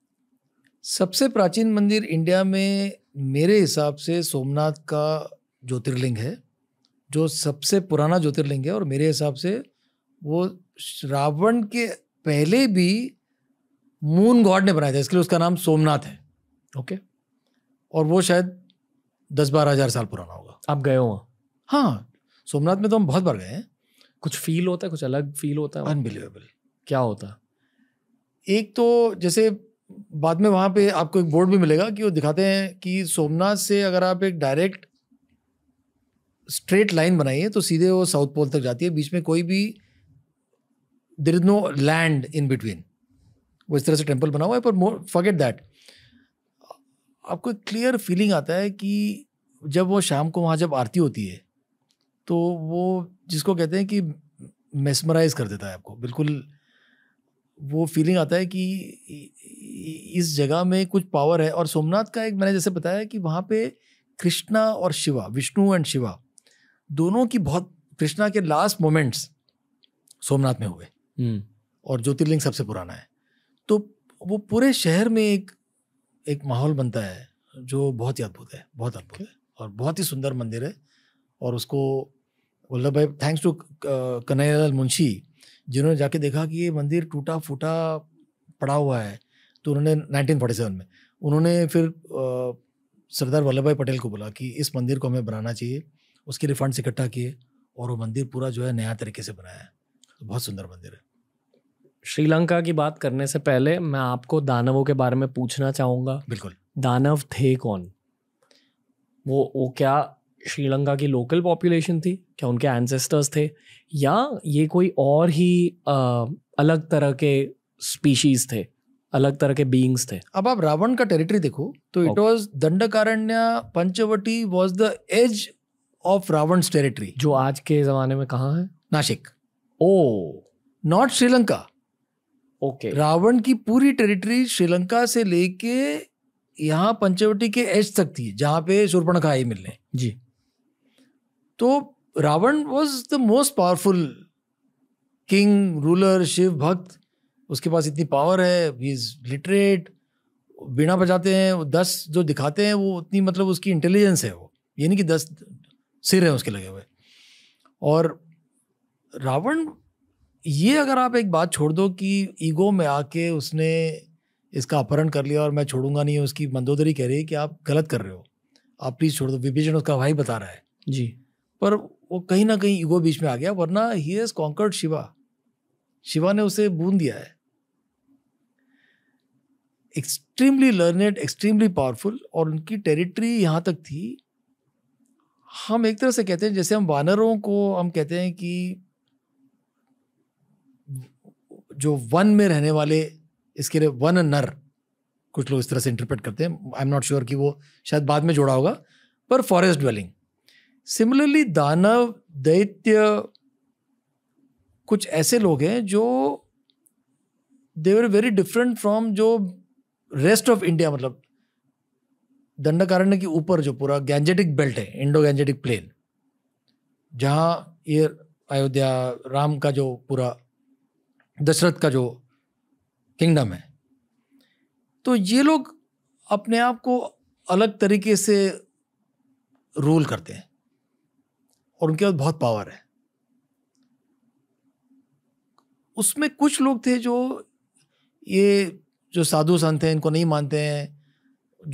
सबसे प्राचीन मंदिर इंडिया में मेरे हिसाब से सोमनाथ का ज्योतिर्लिंग है जो सबसे पुराना ज्योतिर्लिंग है और मेरे हिसाब से वो रावण के पहले भी मून गॉड ने बनाया था इसके लिए उसका नाम सोमनाथ है ओके और वो शायद दस बारह हजार साल पुराना होगा आप गए हो हाँ सोमनाथ में तो हम बहुत बार गए हैं कुछ फील होता है कुछ अलग फील होता है अनबिलीवेबल क्या होता एक तो जैसे बाद में वहाँ पे आपको एक बोर्ड भी मिलेगा कि वो दिखाते हैं कि सोमनाथ से अगर आप एक डायरेक्ट स्ट्रेट लाइन बनाइए तो सीधे वो साउथ पोल तक जाती है बीच में कोई भी there is no land in between वो इस तरह से टेम्पल बना हुआ है पर मोर फॉरगेट दैट आपको एक क्लियर फीलिंग आता है कि जब वो शाम को वहाँ जब आरती होती है तो वो जिसको कहते हैं कि मेसमराइज कर देता है आपको बिल्कुल वो फीलिंग आता है कि इस जगह में कुछ पावर है और सोमनाथ का एक मैंने जैसे बताया कि वहाँ पे कृष्णा और शिवा विष्णु एंड शिवा दोनों की बहुत कृष्णा के लास्ट मोमेंट्स सोमनाथ में हुए हम्म। और ज्योतिर्लिंग सबसे पुराना है तो वो पूरे शहर में एक एक माहौल बनता है जो बहुत ही अद्भुत है बहुत अद्भुत है और बहुत ही सुंदर मंदिर है और उसको Vallabh Bhai thanks to uh, Kanhaiyalal Munshi जिन्होंने जाके देखा कि ये मंदिर टूटा फूटा पड़ा हुआ है तो उन्होंने 1947 में उन्होंने फिर सरदार वल्लभ भाई पटेल को बोला कि इस मंदिर को हमें बनाना चाहिए उसके लिए फंड्स इकट्ठा किए और वो मंदिर पूरा जो है नया तरीके से बनाया है तो बहुत सुंदर मंदिर है श्रीलंका की बात करने से पहले मैं आपको दानवों के बारे में पूछना चाहूँगा बिल्कुल दानव थे कौन वो वो क्या श्रीलंका की लोकल पॉपुलेशन थी क्या उनके एंसेस्टर्स थे या ये कोई और ही आ, अलग तरह के स्पीशीज थे अलग तरह के बीइंग्स थे अब आप रावण का टेरिटरी देखो तो it was Dandakaranya Panchavati was the age of Ravan territory जो आज के जमाने में कहा है Nashik oh not Sri Lanka okay Ravan की पूरी टेरिटरी श्रीलंका से लेके यहाँ पंचवटी के एज तक थी जहां पे सुर्पणखा खाई मिलने जी तो Ravan was the most powerful king ruler Shiv भक्त उसके पास इतनी पावर है ही इज लिटरेट बिना बजाते हैं दस जो दिखाते हैं वो उतनी मतलब उसकी इंटेलिजेंस है वो ये नहीं कि दस सिर हैं उसके लगे हुए और रावण ये अगर आप एक बात छोड़ दो कि ईगो में आके उसने इसका अपहरण कर लिया और मैं छोड़ूंगा नहीं उसकी मंदोदरी कह रही है कि आप गलत कर रहे हो आप प्लीज़ छोड़ दो विभीषण उसका भाई बता रहा है जी पर वो कहीं ना कहीं ईगो बीच में आ गया वरना he has conquered Shiva Shiva ने उसे बूंद दिया है एक्सट्रीमली लर्नेड एक्सट्रीमली पावरफुल और उनकी टेरिटरी यहाँ तक थी हम एक तरह से कहते हैं जैसे हम वानरों को हम कहते हैं कि जो वन में रहने वाले इसके लिए वन नर कुछ लोग इस तरह से इंटरप्रेट करते हैं आई एम नॉट श्योर कि वो शायद बाद में जोड़ा होगा पर फॉरेस्ट ड्वेलिंग सिमिलरली दानव दैत्य कुछ ऐसे लोग हैं जो देवर वेरी डिफरेंट फ्रॉम जो रेस्ट ऑफ इंडिया मतलब दंडकारण्य के ऊपर जो पूरा गैंजेटिक बेल्ट है इंडो गैंजेटिक प्लेन जहाँ ये अयोध्या राम का जो पूरा दशरथ का जो किंगडम है तो ये लोग अपने आप को अलग तरीके से रूल करते हैं और उनके पास बहुत पावर है उसमें कुछ लोग थे जो ये जो साधु संत हैं इनको नहीं मानते हैं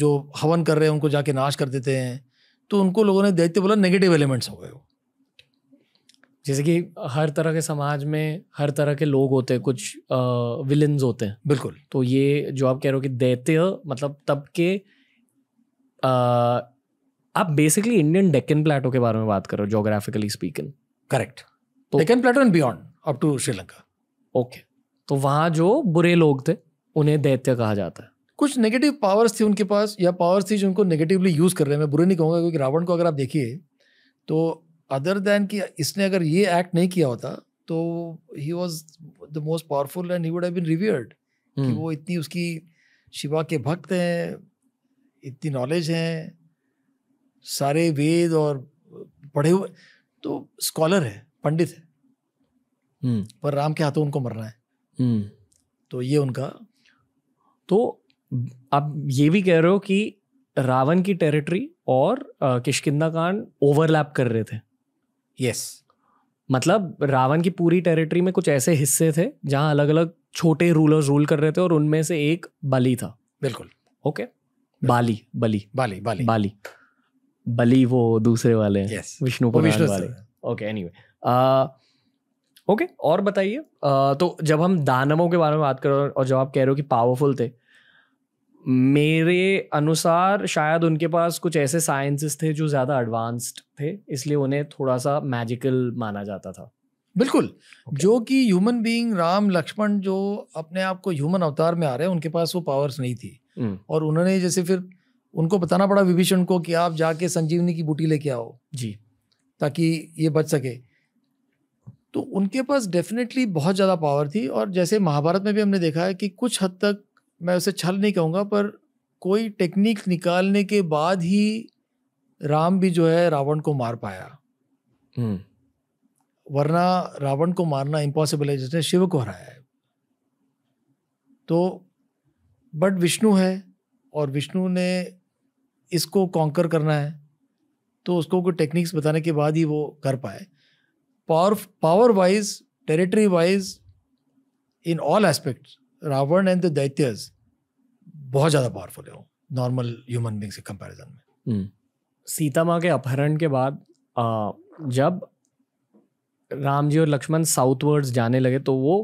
जो हवन कर रहे हैं उनको जाके नाश कर देते हैं तो उनको लोगों ने देखते बोला नेगेटिव एलिमेंट्स हो गए वो जैसे कि हर तरह के समाज में हर तरह के लोग होते हैं कुछ विलन्स होते हैं बिल्कुल तो ये जो आप कह रहे हो कि दैत्य मतलब तब के आप बेसिकली इंडियन डेक्कन प्लेटो के बारे में बात कर रहे हो geographically speaking correct Deccan plateau and beyond up to Sri Lanka okay तो वहाँ जो बुरे लोग थे उन्हें दैत्य कहा जाता है कुछ नेगेटिव पावर्स थी उनके पास या पावर्स थी जो उनको नेगेटिवली यूज़ कर रहे हैं मैं बुरे नहीं कहूँगा क्योंकि रावण को अगर आप देखिए तो अदर देन कि इसने अगर ये एक्ट नहीं किया होता तो he was the most powerful and he would have been revered कि हम्म। वो इतनी उसकी शिवा के भक्त हैं इतनी नॉलेज हैं सारे वेद और पढ़े हुए तो स्कॉलर है पंडित है हम्म। पर राम के हाथों उनको मरना है हम्म। तो ये उनका तो आप ये भी कह रहे हो कि रावण की टेरिटरी और किशकिंदा कांड ओवरलैप कर रहे थे यस yes. मतलब रावण की पूरी टेरिटरी में कुछ ऐसे हिस्से थे जहां अलग अलग छोटे रूलर्स रूल कर रहे थे और उनमें से एक बली था बिल्कुल ओके okay. बाली बली बाली बाली बाली बलि वो दूसरे वाले हैं yes. विष्णु वाले ओके एनीवे ओके और बताइए uh, तो जब हम दानवों के बारे में बात कर रहे हो और जब आप कह रहे हो कि पावरफुल थे मेरे अनुसार शायद उनके पास कुछ ऐसे साइंसेस थे जो ज़्यादा एडवांस्ड थे इसलिए उन्हें थोड़ा सा मैजिकल माना जाता था बिल्कुल okay. जो कि ह्यूमन बीइंग राम लक्ष्मण जो अपने आप को ह्यूमन अवतार में आ रहे हैं उनके पास वो पावर्स नहीं थी hmm. और उन्होंने जैसे फिर उनको बताना पड़ा विभीषण को कि आप जाके संजीवनी की बूटी लेके आओ जी ताकि ये बच सके तो उनके पास डेफिनेटली बहुत ज़्यादा पावर थी और जैसे महाभारत में भी हमने देखा है कि कुछ हद तक मैं उसे छल नहीं कहूँगा पर कोई टेक्निक निकालने के बाद ही राम भी जो है रावण को मार पाया हम्म। वरना रावण को मारना इम्पॉसिबल है जिसने शिव को हराया है तो बट विष्णु है और विष्णु ने इसको कॉन्कर करना है तो उसको कोई टेक्निक्स बताने के बाद ही वो कर पाए power power wise territory wise in all aspect Ravan and the दैत्यज बहुत ज़्यादा पावरफुल है वो नॉर्मल ह्यूमन बींग्स के कंपेरिजन में हम्म। सीता माँ के अपहरण के बाद आ, जब राम जी और लक्ष्मण साउथवर्ड्स जाने लगे तो वो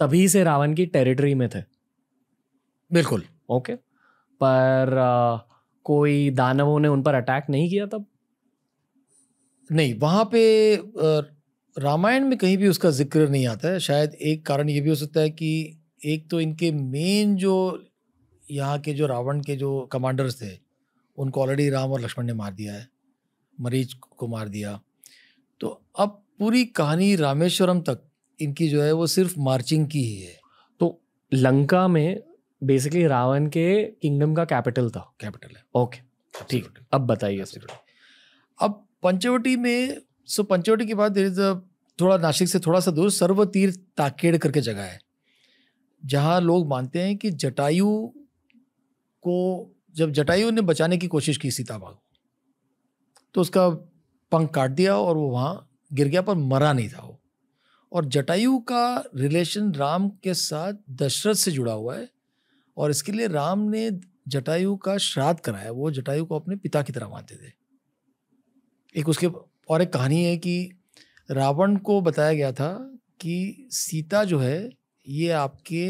तभी से रावण की टेरिटरी में थे बिल्कुल ओके पर आ, कोई दानवों ने उन पर अटैक नहीं किया तब नहीं वहाँ पे रामायण में कहीं भी उसका जिक्र नहीं आता है शायद एक कारण ये भी हो सकता है कि एक तो इनके मेन जो यहाँ के जो रावण के जो कमांडर्स थे उनको ऑलरेडी राम और लक्ष्मण ने मार दिया है मरीज को मार दिया तो अब पूरी कहानी रामेश्वरम तक इनकी जो है वो सिर्फ मार्चिंग की ही है तो लंका में बेसिकली रावण के किंगडम का कैपिटल था कैपिटल है ओके ठीक अब बताइए अब पंचवटी में सो पंचवटी के बाद देर इज अ थोड़ा नासिक से थोड़ा सा दूर सर्वतीर्थ ताकेड़ करके जगह है जहाँ लोग मानते हैं कि जटायु को जब जटायु ने बचाने की कोशिश की सीता को तो उसका पंख काट दिया और वो वहाँ गिर गया पर मरा नहीं था वो और जटायु का रिलेशन राम के साथ दशरथ से जुड़ा हुआ है और इसके लिए राम ने जटायु का श्राद्ध कराया वो जटायु को अपने पिता की तरह मानते थे एक उसके और एक कहानी है कि रावण को बताया गया था कि सीता जो है ये आपके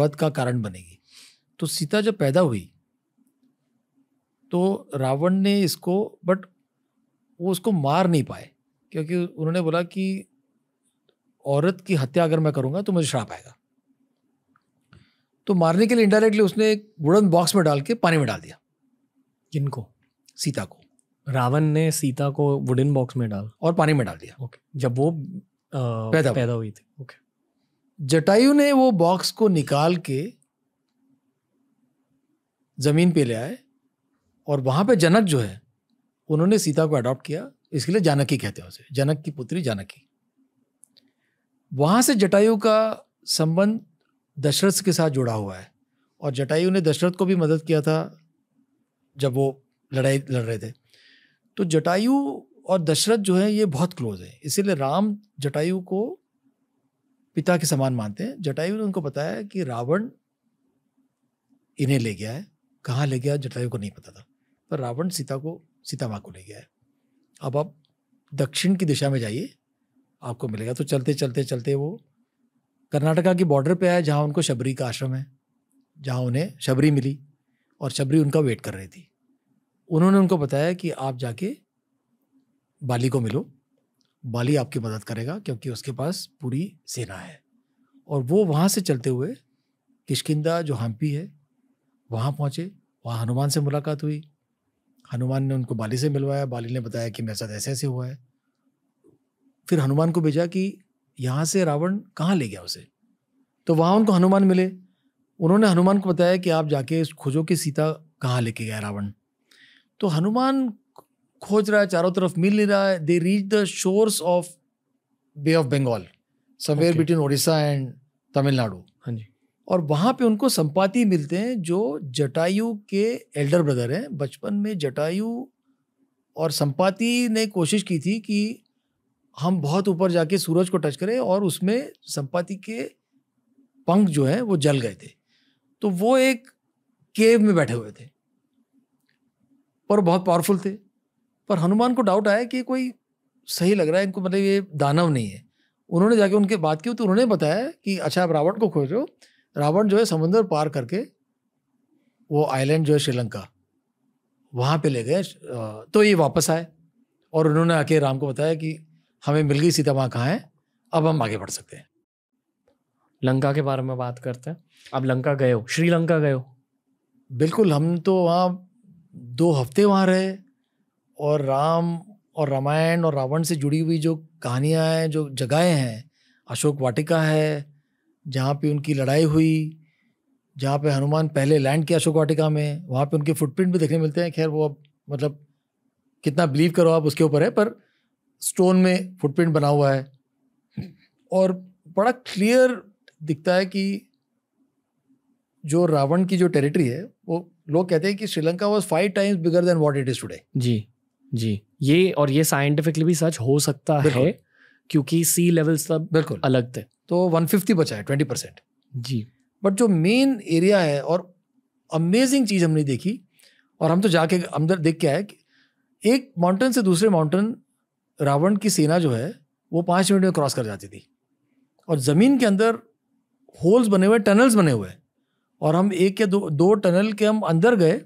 वध का कारण बनेगी तो सीता जब पैदा हुई तो रावण ने इसको बट वो उसको मार नहीं पाए क्योंकि उन्होंने बोला कि औरत की हत्या अगर मैं करूँगा तो मुझे श्राप आएगा तो मारने के लिए इंडायरेक्टली उसने एक वुडन बॉक्स में डाल के पानी में डाल दिया किनको सीता को रावण ने सीता को वुडन बॉक्स में डाल और पानी में डाल दिया ओके जब वो आ, पैदा पैदा हुई थी ओके जटायु ने वो बॉक्स को निकाल के जमीन पे ले आए और वहां पे जनक जो है उन्होंने सीता को अडॉप्ट किया इसके लिए जानकी कहते हैं उसे जनक की पुत्री जानकी वहां से जटायु का संबंध दशरथ के साथ जुड़ा हुआ है और जटायु ने दशरथ को भी मदद किया था जब वो लड़ाई लड़ रहे थे तो जटायु और दशरथ जो है ये बहुत क्लोज है इसीलिए राम जटायु को पिता के समान मानते हैं जटायु ने उनको बताया कि रावण इन्हें ले गया है कहाँ ले गया जटायु को नहीं पता था पर रावण सीता को सीता माँ को ले गया है अब आप दक्षिण की दिशा में जाइए आपको मिलेगा तो चलते चलते चलते वो कर्नाटका की बॉर्डर पे आया जहाँ उनको शबरी का आश्रम है जहाँ उन्हें शबरी मिली और शबरी उनका वेट कर रही थी उन्होंने उनको बताया कि आप जाके बाली को मिलो बाली आपकी मदद करेगा क्योंकि उसके पास पूरी सेना है और वो वहाँ से चलते हुए किशकिंदा जो हम्पी है वहाँ पहुँचे वहाँ हनुमान से मुलाकात हुई हनुमान ने उनको बाली से मिलवाया बाली ने बताया कि मेरे साथ ऐसे ऐसे हुआ है फिर हनुमान को भेजा कि यहाँ से रावण कहाँ ले गया उसे तो वहाँ उनको हनुमान मिले उन्होंने हनुमान को बताया कि आप जाके खोजो कि सीता कहाँ लेके गया रावण तो हनुमान खोज रहा है चारों तरफ मिल नहीं रहा है they reach the shores of bay of Bengal somewhere between Odisha and Tamil Nadu हाँ जी और वहाँ पे उनको संपाति मिलते हैं जो जटायु के एल्डर ब्रदर हैं बचपन में जटायु और संपाति ने कोशिश की थी कि हम बहुत ऊपर जाके सूरज को टच करें और उसमें संपत्ति के पंख जो है वो जल गए थे तो वो एक केव में बैठे हुए थे पर बहुत पावरफुल थे पर हनुमान को डाउट आया कि कोई सही लग रहा है इनको मतलब ये दानव नहीं है उन्होंने जाके उनके बात की तो उन्होंने बताया कि अच्छा आप रावण को खोजो रावण जो है समुद्र पार करके वो आइलैंड जो है श्रीलंका वहाँ पे ले गए तो ये वापस आए और उन्होंने आके राम को बताया कि हमें मिल गई सीता माँ कहाँ है अब हम आगे बढ़ सकते हैं लंका के बारे में बात करते हैं अब लंका गए हो श्रीलंका गए हो बिल्कुल हम तो वहाँ दो हफ्ते वहाँ रहे और राम और रामायण और रावण से जुड़ी हुई जो कहानियाँ हैं जो जगहें हैं अशोक वाटिका है जहाँ पे उनकी लड़ाई हुई जहाँ पे हनुमान पहले लैंड किया अशोक वाटिका में वहाँ पे उनके फुटप्रिंट भी देखने मिलते हैं खैर वो अब मतलब कितना बिलीव करो आप उसके ऊपर है पर स्टोन में फुटप्रिंट बना हुआ है और बड़ा क्लियर दिखता है कि जो रावण की जो टेरिटरी है वो लोग कहते हैं कि Sri Lanka was five times bigger than what it is today जी जी ये और ये साइंटिफिकली भी सच हो सकता है क्योंकि सी लेवल सब बिल्कुल अलग थे तो वन फिफ्टी बचा है ट्वेंटी परसेंट जी बट जो मेन एरिया है और अमेजिंग चीज़ हमने देखी और हम तो जाके अंदर देख के आए कि एक माउंटेन से दूसरे माउंटेन रावण की सेना जो है वो पाँच मिनट में क्रॉस कर जाती थी और ज़मीन के अंदर होल्स बने हुए टनल्स बने हुए और हम एक या दो दो टनल के हम अंदर गए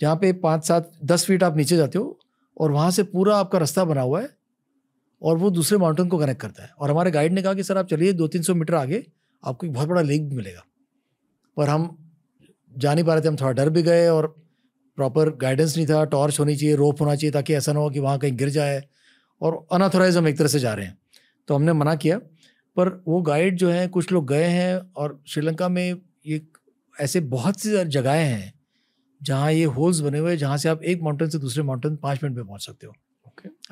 जहाँ पे पाँच सात दस फीट आप नीचे जाते हो और वहाँ से पूरा आपका रास्ता बना हुआ है और वो दूसरे माउंटेन को कनेक्ट करता है और हमारे गाइड ने कहा कि सर आप चलिए दो तीन सौ मीटर आगे आपको एक बहुत बड़ा लेक भी मिलेगा पर हम जा नहीं पा रहे थे हम थोड़ा डर भी गए और प्रॉपर गाइडेंस नहीं था टॉर्च होनी चाहिए रोप होना चाहिए ताकि ऐसा ना हो कि वहाँ कहीं गिर जाए और अनऑथोराइज हम एक तरह से जा रहे हैं तो हमने मना किया पर वो गाइड जो हैं कुछ लोग गए हैं और श्रीलंका में ये ऐसे बहुत सी जगहें हैं जहाँ ये होल्स बने हुए हैं जहाँ से आप एक माउंटेन से दूसरे माउंटेन पाँच मिनट में पहुँच सकते हो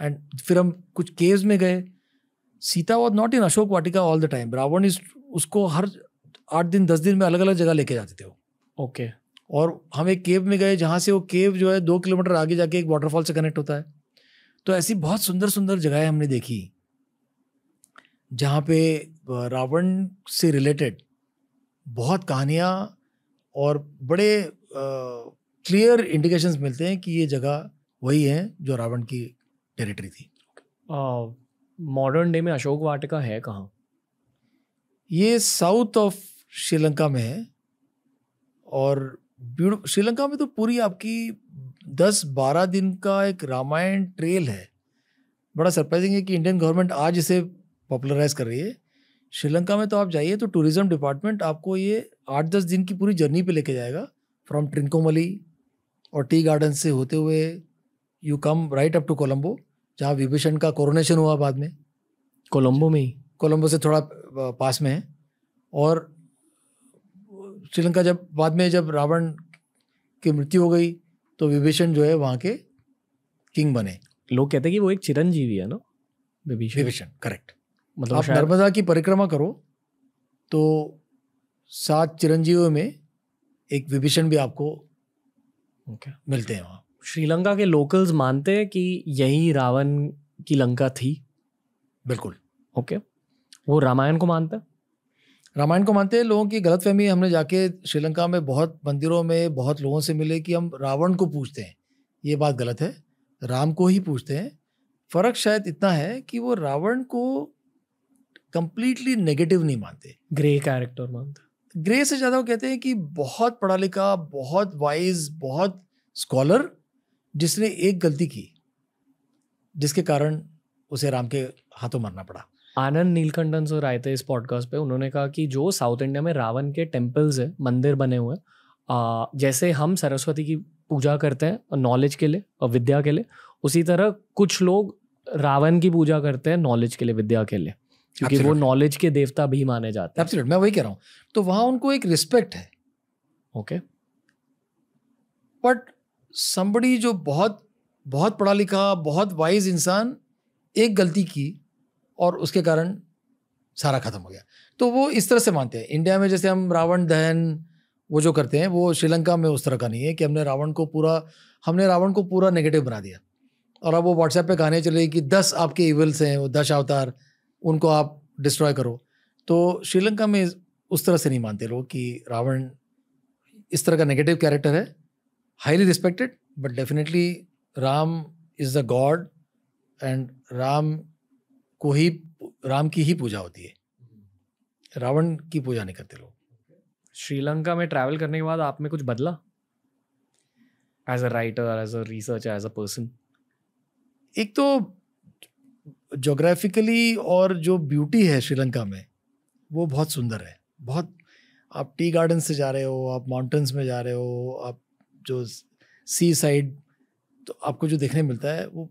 एंड okay. फिर हम कुछ केव्स में गए Sita was not in Ashok Vatika all the time Ravan इस उसको हर आठ दिन दस दिन में अलग अलग जगह लेके जाते थे वो ओके okay. और हम एक केव में गए जहाँ से वो केव जो है दो किलोमीटर आगे जाके एक वाटरफॉल से कनेक्ट होता है तो ऐसी बहुत सुंदर सुंदर जगहें हमने देखी जहाँ पे रावण से रिलेटेड बहुत कहानियाँ और बड़े क्लियर इंडिकेशंस मिलते हैं कि ये जगह वही है जो रावण की टेरिटरी थी मॉडर्न डे में अशोक वाटिका है कहाँ ये साउथ ऑफ श्रीलंका में है और श्रीलंका में तो पूरी आपकी दस बारह दिन का एक रामायण ट्रेल है बड़ा सरप्राइजिंग है कि इंडियन गवर्नमेंट आज इसे पॉपुलराइज कर रही है श्रीलंका में तो आप जाइए तो टूरिज्म डिपार्टमेंट आपको ये आठ दस दिन की पूरी जर्नी पे लेके जाएगा फ्रॉम ट्रिंकोमली और टी गार्डन से होते हुए you come right up to Colombo जहाँ विभीषण का कोरोनेशन हुआ बाद में कोलम्बो में ही कोलम्बो से थोड़ा पास में है और श्रीलंका जब बाद में जब रावण की मृत्यु हो गई तो विभीषण जो है वहाँ के किंग बने लोग कहते हैं कि वो एक चिरंजीवी है ना विभीषण विभीषण करेक्ट मतलब आप नर्मदा की परिक्रमा करो तो सात चिरंजीवियों में एक विभीषण भी आपको okay. मिलते हैं वहाँ श्रीलंका के लोकल्स मानते हैं कि यही रावण की लंका थी बिल्कुल ओके okay. वो रामायण को मानता रामायण को मानते हैं लोगों की गलत फहमी हमने जाके श्रीलंका में बहुत मंदिरों में बहुत लोगों से मिले कि हम रावण को पूछते हैं ये बात गलत है राम को ही पूछते हैं फ़र्क शायद इतना है कि वो रावण को कम्प्लीटली नेगेटिव नहीं मानते ग्रे कैरेक्टर मानते ग्रे से ज़्यादा वो कहते हैं कि बहुत पढ़ा लिखा बहुत वाइज बहुत स्कॉलर जिसने एक गलती की जिसके कारण उसे राम के हाथों मरना पड़ा आनंद नीलकंठन सर आए थे इस पॉडकास्ट पे उन्होंने कहा कि जो साउथ इंडिया में रावण के टेम्पल्स है मंदिर बने हुए आ, जैसे हम सरस्वती की पूजा करते हैं नॉलेज के लिए और विद्या के लिए उसी तरह कुछ लोग रावण की पूजा करते हैं नॉलेज के लिए विद्या के लिए क्योंकि वो नॉलेज के देवता भी माने जाते हैं मैं वही कह रहा हूँ तो वहाँ उनको एक रिस्पेक्ट है ओके बट समबड़ी जो बहुत बहुत पढ़ा लिखा बहुत वाइज इंसान एक गलती की और उसके कारण सारा खत्म हो गया तो वो इस तरह से मानते हैं इंडिया में जैसे हम रावण दहन वो जो करते हैं वो श्रीलंका में उस तरह का नहीं है कि हमने रावण को पूरा हमने रावण को पूरा नेगेटिव बना दिया और अब वो व्हाट्सएप पे कहानी चल रही कि दस आपके इवल्स हैं वो दस अवतार उनको आप डिस्ट्रॉय करो तो श्रीलंका में उस तरह से नहीं मानते लोग कि रावण इस तरह का नेगेटिव कैरेक्टर है highly respected but definitely Ram is the god and Ram को ही राम की ही पूजा होती है रावण की पूजा नहीं करते लोग श्रीलंका में ट्रैवल करने के बाद आप में कुछ बदला as a writer as a researcher as a person एक तो जोग्राफिकली और जो ब्यूटी है श्रीलंका में वो बहुत सुंदर है बहुत आप टी गार्डन से जा रहे हो आप माउंटेन्स में जा रहे हो आप जो सी साइड तो आपको जो देखने मिलता है वो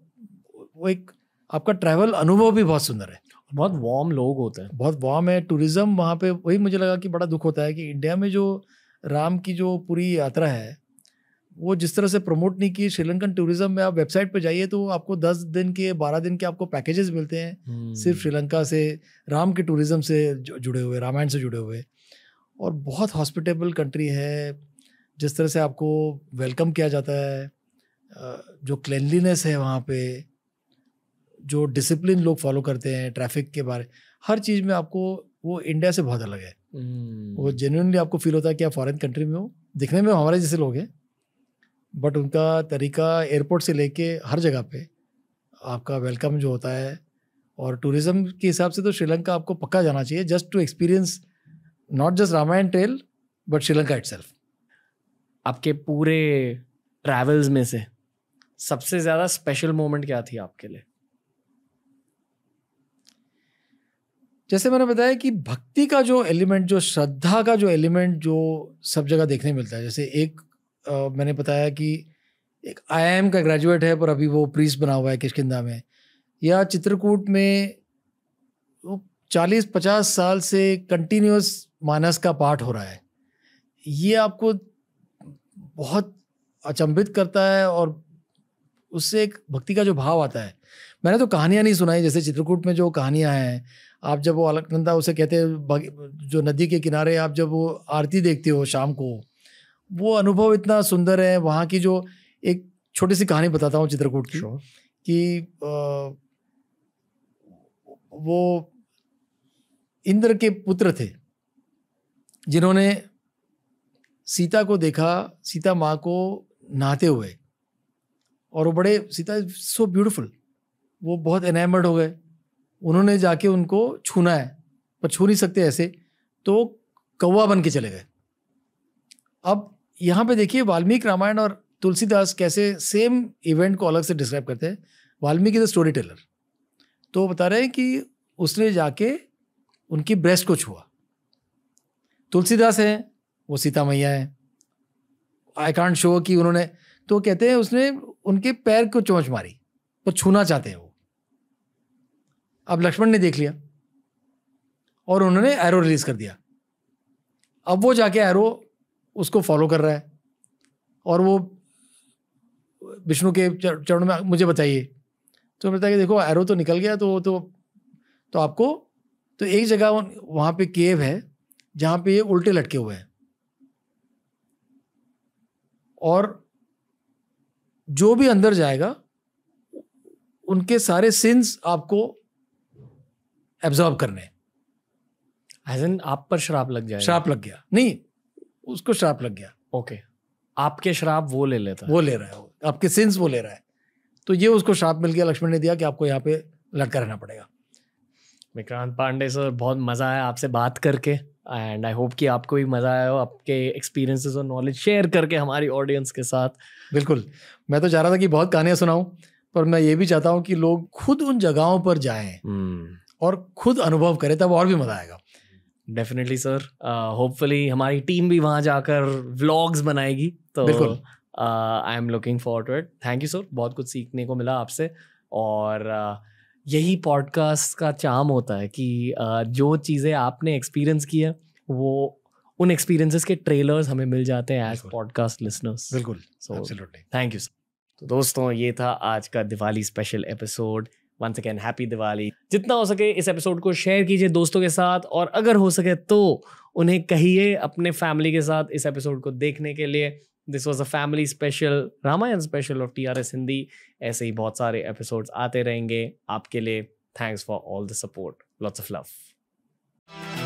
वो एक आपका ट्रैवल अनुभव भी बहुत सुंदर है बहुत वार्म लोग होते हैं बहुत वार्म है टूरिज्म वहाँ पे वही मुझे लगा कि बड़ा दुख होता है कि इंडिया में जो राम की जो पूरी यात्रा है वो जिस तरह से प्रमोट नहीं की श्रीलंकन टूरिज्म में आप वेबसाइट पर जाइए तो आपको दस दिन के बारह दिन के आपको पैकेजेस मिलते हैं हम्म। सिर्फ श्रीलंका से राम के टूरिज्म से जुड़े हुए रामायण से जुड़े हुए और बहुत हॉस्पिटेबल कंट्री है जिस तरह से आपको वेलकम किया जाता है जो क्लेनलीनेस है वहाँ पर जो डिसिप्लिन लोग फॉलो करते हैं ट्रैफिक के बारे हर चीज़ में आपको वो इंडिया से बहुत अलग है वो जेन्यनली हम्म। आपको फील होता है कि आप फॉरेन कंट्री में हो दिखने में हमारे जैसे लोग हैं बट उनका तरीका एयरपोर्ट से लेके हर जगह पे आपका वेलकम जो होता है और टूरिज़्म के हिसाब से तो श्रीलंका आपको पक्का जाना चाहिए just to experience not just Ramayana trail but Sri Lanka it आपके पूरे ट्रैवल्स में से सबसे ज़्यादा स्पेशल मोमेंट क्या थी आपके लिए जैसे मैंने बताया कि भक्ति का जो एलिमेंट जो श्रद्धा का जो एलिमेंट जो सब जगह देखने मिलता है जैसे एक आ, मैंने बताया कि एक आई का ग्रेजुएट है पर अभी वो प्रीस बना हुआ है किशकिंदा में या चित्रकूट में वो चालीस पचास साल से कंटिन्यूस मानस का पाठ हो रहा है ये आपको बहुत अचंभित करता है और उससे एक भक्ति का जो भाव आता है मैंने तो कहानियाँ नहीं सुनाई जैसे चित्रकूट में जो कहानियाँ हैं आप जब वो अलकनंदा उसे कहते जो नदी के किनारे आप जब वो आरती देखते हो शाम को वो अनुभव इतना सुंदर है वहाँ की जो एक छोटी सी कहानी बताता हूँ चित्रकूट की कि आ, वो इंद्र के पुत्र थे जिन्होंने सीता को देखा सीता माँ को नहाते हुए और वो बड़े सीता सो ब्यूटीफुल वो बहुत एनेमर्ड हो गए उन्होंने जाके उनको छूना है पर छू नहीं सकते ऐसे तो कौवा बन के चले गए अब यहाँ पे देखिए वाल्मीकि रामायण और तुलसीदास कैसे सेम इवेंट को अलग से डिस्क्राइब करते हैं वाल्मीकि इज स्टोरी टेलर तो बता रहे हैं कि उसने जाके उनकी ब्रेस्ट को छुआ तुलसीदास हैं वो सीता मैया हैं आई कांट शो कि उन्होंने तो कहते हैं उसने उनके पैर को चोंच मारी वो छूना चाहते हैं वो अब लक्ष्मण ने देख लिया और उन्होंने एरो रिलीज कर दिया अब वो जाके एरो उसको फॉलो कर रहा है और वो विष्णु के चरण में मुझे बताइए तो बताया कि देखो एरो तो निकल गया तो तो तो आपको तो एक जगह वहाँ पे केव है जहाँ पे ये उल्टे लटके हुए हैं और जो भी अंदर जाएगा उनके सारे सिंस आपको एब्जॉर्ब करने एज एन आप पर शराब लग जाए शराब लग गया नहीं उसको शराब लग गया ओके okay. आपके शराब वो ले लेता वो ले रहा है आपके सिंस वो ले रहा है तो ये उसको शराब मिल गया लक्ष्मण ने दिया कि आपको यहाँ पे लड़कर रहना पड़ेगा विक्रांत पांडे सर बहुत मज़ा आया आपसे बात करके एंड आई होप कि आपको भी मज़ा आया हो आपके एक्सपीरियंसेस और नॉलेज शेयर करके हमारी ऑडियंस के साथ बिल्कुल मैं तो चाह रहा था कि बहुत कहानियाँ सुनाऊँ पर मैं ये भी चाहता हूँ कि लोग खुद उन जगहों पर जाएं hmm. और खुद अनुभव करे तब और भी मज़ा आएगा डेफिनेटली सर होपफुली हमारी टीम भी वहाँ जाकर व्लॉग्स बनाएगी तो I am looking for to it thank you sir बहुत कुछ सीखने को मिला आपसे और uh, यही पॉडकास्ट का चाम होता है कि uh, जो चीज़ें आपने एक्सपीरियंस की है वो उन एक्सपीरियंसेस के ट्रेलर्स हमें मिल जाते हैं एज पॉडकास्ट लिसनर्स बिल्कुल सो थैंक यू सर तो दोस्तों ये था आज का Diwali special episode once again happy Diwali जितना हो सके इस एपिसोड को शेयर कीजिए दोस्तों के साथ और अगर हो सके तो उन्हें कहिए अपने फैमिली के साथ इस एपिसोड को देखने के लिए this was a family special Ramayana special of T R S Hindi ऐसे ही बहुत सारे एपिसोड्स आते रहेंगे आपके लिए thanks for all the support lots of love